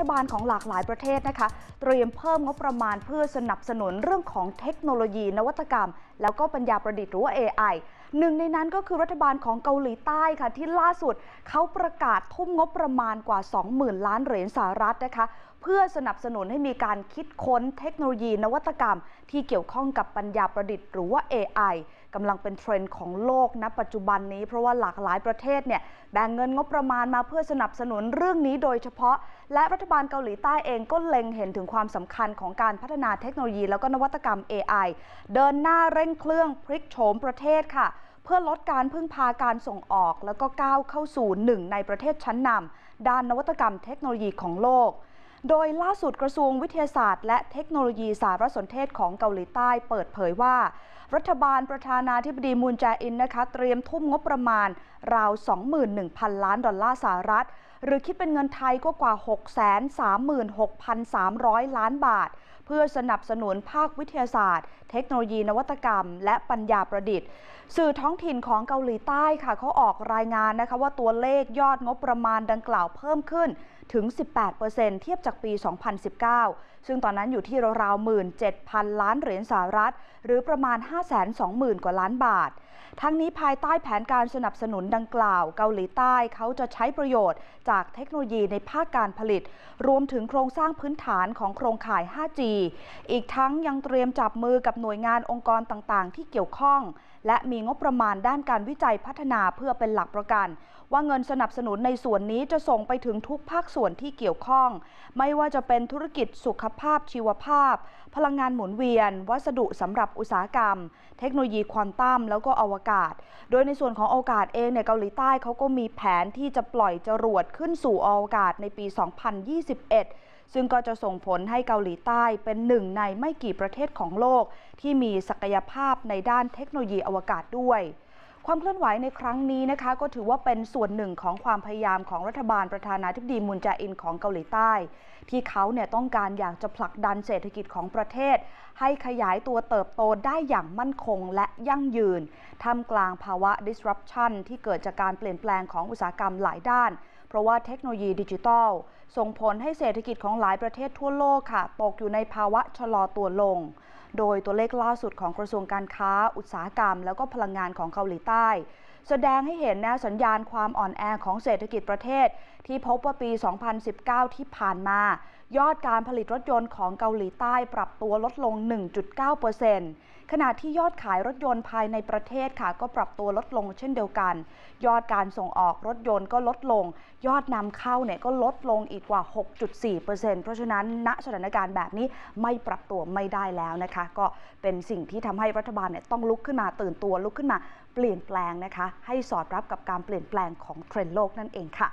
ฐบาลของหลากหลายประเทศนะคะเตรียมเพิ่มงบประมาณเพื่อสนับสนุนเรื่องของเทคโนโลยีนวัตกรรมแล้วก็ปัญญาประดิษฐ์หรือว่า AI หนึ่งในนั้นก็คือรัฐบาลของเกาหลีใต้ค่ะ ที่ล่าสุดเขาประกาศทุ่มงบประมาณกว่า 20,000 ล้านเหรียญสหรัฐนะคะ เพื่อสนับสนุนให้มีการคิดค้นเทคโนโลยีนวัตกรรม ที่เกี่ยวข้องกับปัญญาประดิษฐ์หรือว่า AI กำลังเป็นเทรนด์ของโลกณ ปัจจุบันนี้เพราะว่าหลากหลายประเทศเนี่ยแบ่งเงินงบประมาณมาเพื่อสนับสนุนเรื่องนี้โดยเฉพาะ และรัฐบาลเกาหลีใต้เองก็เล็งเห็นถึงความสำคัญของการพัฒนาเทคโนโลยี แล้วก็นวัตกรรม AI เดินหน้าเร่งนเครื่องพลิกโฉมประเทศค่ะ เพื่อลดการพึ่งพาการส่งออกแล้วก็ก้าวเข้าสู่หนึ่งในประเทศชั้นนำด้านนวัตกรรมเทคโนโลยีของโลก โดยล่าสุดกระทรวงวิทยาศาสตร์และเทคโนโลยีสารสนเทศของเกาหลีใต้เปิดเผยว่า รัฐบาลประธานาธิบดีมูนแจอินนะคะ เตรียมทุ่มงบประมาณ ราว21,000 ล้านดอลลาร์สหรัฐหรือคิดเป็นเงินไทยก็กว่า 636,300 ล้านบาท เพื่อสนับสนุนภาควิทยาศาสตร์ เทคโนโลยีนวัตกรรมและปัญญาประดิษฐ์ สื่อท้องถิ่นของเกาหลีใต้ค่ะเขาออกรายงานนะคะว่าตัวเลขยอดงบประมาณดังกล่าวเพิ่มขึ้นถึง 18%เทียบจากปี 2019 ซึ่งตอนนั้นอยู่ที่ราวๆ17,000 ล้านเหรียญสหรัฐ หรือประมาณ 520,000กว่าล้านบาท ทั้งนี้ภายใต้แผนการสนับสนุนดังกล่าว เกาหลีใต้เขาจะใช้ประโยชน์จากเทคโนโลยีในภาคการผลิต รวมถึงโครงสร้างพื้นฐานของโครงข่าย 5G อีกทั้งยังเตรียมจับมือกับหน่วยงานองค์กรต่างๆ ที่เกี่ยวข้องและมีงบประมาณด้านการวิจัยพัฒนาเพื่อเป็นหลักประกัน ว่าเงินสนับสนุนในส่วนนี้จะส่งไปถึงทุกภาคส่วนที่เกี่ยวข้อง ไม่ว่าจะเป็นธุรกิจสุขภาพชีวภาพพลังงานหมุนเวียน วัสดุสำหรับอุตสาหกรรม เทคโนโลยีควอนตัมแล้วก็อวกาศ โดยในส่วนของโอกาสเองเนี่ยเกาหลีใต้เขาก็มีแผนที่จะปล่อยจรวดขึ้นสู่อวกาศในปี 2021ซึ่งก็จะส่งผลให้เกาหลีใต้เป็นหนึ่งในไม่กี่ประเทศของโลก ที่มีศักยภาพในด้านเทคโนโลยีอวกาศด้วย ความเคลื่อนไหวในครั้งนี้นะคะ ก็ถือว่าเป็นส่วนหนึ่งของความพยายามของรัฐบาลประธานาธิบดีมุนแจอินของเกาหลีใต้ ที่เขาเนี่ยต้องการอยากจะผลักดันเศรษฐกิจของประเทศ ให้ขยายตัวเติบโตได้อย่างมั่นคงและยั่งยืนท่ามกลางภาวะ disruption ที่เกิดจากการเปลี่ยนแปลงของอุตสาหกรรมหลายด้านเพราะว่าเทคโนโลยีดิจิทัล ส่งผลให้เศรษฐกิจของหลายประเทศทั่วโลกค่ะตกอยู่ในภาวะชะลอตัวลง โดยตัวเลขล่าสุดของกระทรวงการค้า อุตสาหกรรม แล้วก็พลังงานของเกาหลีใต้ แสดงให้เห็นนวสัญญาณความอ่อนแอของเศรษฐกิจประเทศที่พบว่าปี 2019 ที่ผ่านมา ยอดการผลิตรถยนต์ของเกาหลีใต้ปรับตัวลดลง 1.9%ขณะที่ยอดขายรถยนต์ภายในประเทศค่ะ ก็ปรับตัวลดลงเช่นเดียวกัน ยอดการส่งออกรถยนต์ก็ลดลง ยอดนำเข้าเนี่ยก็ลดลงอีกกว่า 6.4%เพราะฉะนั้น ณสถานการณ์แบบนี้ไม่ปรับตัวไม่ได้แล้วนะคะ ก็เป็นสิ่งที่ทำให้รัฐบาลเนี่ยต้องลุกขึ้นมาตื่นตัวลุกขึ้นมา เปลี่ยนแปลงนะคะ ให้สอดรับกับการเปลี่ยนแปลงของเทรนด์โลกนั่นเองค่ะ